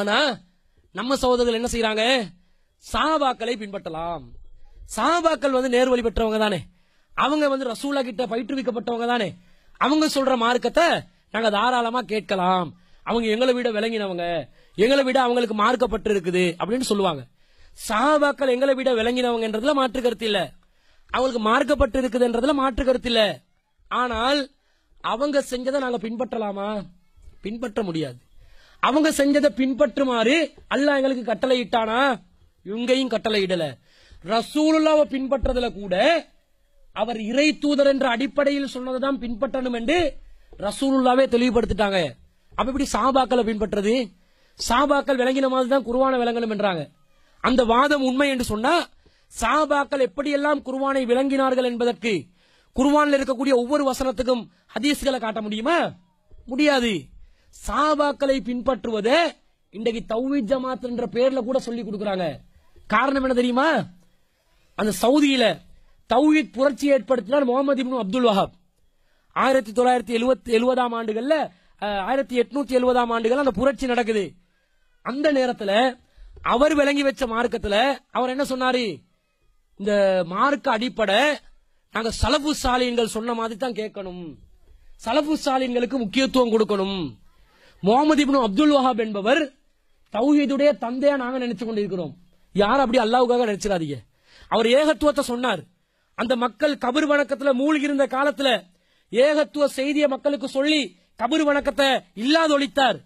ஆனா நம்ம சகோதரர்கள் என்ன செய்யறாங்க சாபாக்களை பின்பற்றலாம் சாபாக்கள் வந்து நேர் வழி பெற்றவங்க தானே அவங்க வந்து ரசூலா கிட்ட பயிற்றுவிக்கப்பட்டவங்க தானே அவங்க சொல்ற மார்க்கத்தை நாங்க தாராளமா கேட்கலாம் அவங்க எங்களை விட விளங்கினவங்க எங்களை விட அவங்களுக்கு மார்க்கப்பட்டு இருக்குது அப்படின்னு சொல்லுவாங்க சாபாக்கள் எங்களை விட விளங்கினவங்கன்றதுல மாற்று கருத்து இல்ல அவங்களுக்கு மார்க்கப்பட்டு இருக்குதுன்றதுல மாற்று கருத்து இல்ல ஆனால் அவங்க செஞ்சதை நாங்க பின்பற்றலாமா பின்பற்ற முடியாது அவங்க செஞ்சதை பின்பற்றுமாறு அல்லாஹ் எங்களுக்கு கட்டளை இட்டானா இவங்கையும் கட்டளை இடல ரசூலுல்லாவை பின்பற்றதுல கூட அவர் இறை தூதர் என்ற அடிப்படையில் சொன்னதுதான் பின்பற்றணும் என்று ரசூலுல்லாவே தெளிவுபடுத்திட்டாங்க அப்ப இப்படி சாபாக்களை பின்பற்றது சாபாக்கள் விளங்கின மாதிரி தான் குருவான விளங்கணும் என்றாங்க அந்த வாதம் உண்மை என்று சொன்னா சாபாக்கள் எப்படியெல்லாம் குருவானை விளங்கினார்கள் என்பதற்கு குருவானில் இருக்கக்கூடிய ஒவ்வொரு வசனத்துக்கும் ஹதீஸ்களை காட்ட முடியுமா முடியாது சாபாக்களை பின்பற்றுவது இன்றைக்கு தௌவி ஜமாத் என்ற பேர்ல கூட சொல்லி கொடுக்குறாங்க காரணம் என்ன தெரியுமா அந்த சவுதியில தௌஹித் புரட்சி ஏற்படுத்தினார் முகமது இப்னு அப்துல் வஹாப் ஆயிரத்தி தொள்ளாயிரத்தி எழுபத்தி எழுபதாம் ஆண்டுகள்ல ஆயிரத்தி எட்நூத்தி எழுபதாம் ஆண்டுகள் அந்த புரட்சி நடக்குது அந்த நேரத்தில் அவர் விளங்கி வச்ச மார்க்கத்தில் அவர் என்ன சொன்னாரு இந்த மார்க்க அடிப்படை நாங்க சலபு சாலின்கள் சொன்ன மாதிரி தான் கேட்கணும் சலபு சாலின்களுக்கு முக்கியத்துவம் கொடுக்கணும் முகமது அப்துல் வஹாப் என்பவர் தௌஹீதுடைய தந்தையா நாங்க நினைச்சு கொண்டிருக்கிறோம் யார் அப்படி அல்லாவுக்காக நினைச்சிடாதீங்க அவர் ஏகத்துவத்தை சொன்னார் அந்த மக்கள் கபர் வணக்கத்துல மூழ்கி இருந்த காலத்துல ஏகத்துவ செய்தியை மக்களுக்கு சொல்லி கபர் வணக்கத்தை இல்லாதொழித்தார்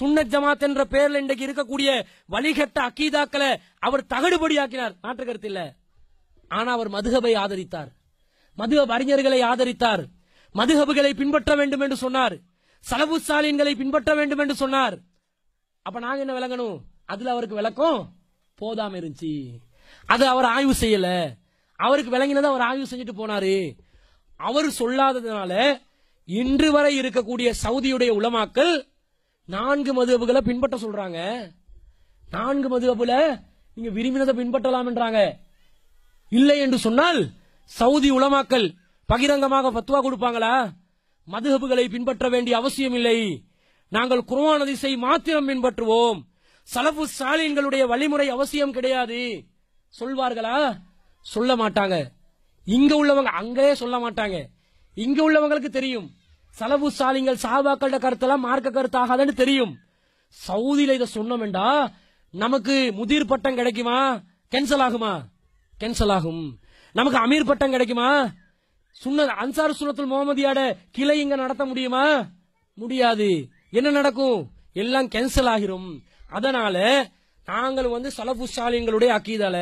சுன்னத் ஜமாத் என்ற பெயர்ல இன்றைக்கு இருக்கக்கூடிய வழிகட்ட அக்கீதாக்களை அவர் தகடுபடி ஆக்கினார் நாட்டு இல்ல ஆனா அவர் மதுகபை ஆதரித்தார் மதுகப் அறிஞர்களை ஆதரித்தார் மதுகபுகளை பின்பற்ற வேண்டும் என்று சொன்னார் சலவு சாலின்களை பின்பற்ற வேண்டும் என்று சொன்னார் அப்ப நாங்க என்ன விளங்கணும் அதுல அவருக்கு விளக்கம் போதாம இருந்துச்சு அது அவர் ஆய்வு செய்யல அவருக்கு விளங்கினதை அவர் ஆய்வு செஞ்சுட்டு போனாரு அவர் சொல்லாததுனால இன்று வரை இருக்கக்கூடிய சவுதியுடைய உலமாக்கள் நான்கு மதுபுகளை பின்பற்ற சொல்றாங்க நான்கு மதுபுல நீங்க விரும்பினதை பின்பற்றலாம் என்றாங்க இல்லை என்று சொன்னால் சவுதி உளமாக்கல் பகிரங்கமாக பத்துவா கொடுப்பாங்களா மதுகபுகளை பின்பற்ற வேண்டிய அவசியமில்லை நாங்கள் திசை மாத்திரம் பின்பற்றுவோம் சலபு ஸ்டாலின்களுடைய வழிமுறை அவசியம் கிடையாது சொல்வார்களா சொல்ல மாட்டாங்க இங்க உள்ளவங்க அங்கே சொல்ல மாட்டாங்க இங்க உள்ளவங்களுக்கு தெரியும் சலபு ஸ்டாலின்கள் சாபாக்கள கருத்தெல்லாம் மார்க்க கருத்தாகாதுன்னு தெரியும் சவுதியில இதை சொன்னோம்டா நமக்கு முதிர் பட்டம் கிடைக்குமா கேன்சல் ஆகுமா கேன்சல் ஆகும் நமக்கு அமீர் பட்டம் கிடைக்குமா சுண்ண அன்சார் சுனத்துல் முகமதியாட கிளை இங்க நடத்த முடியுமா முடியாது என்ன நடக்கும் எல்லாம் கேன்சல் ஆகிரும் அதனால நாங்கள் வந்து சலபுஷாலிங்களுடைய அக்கீதால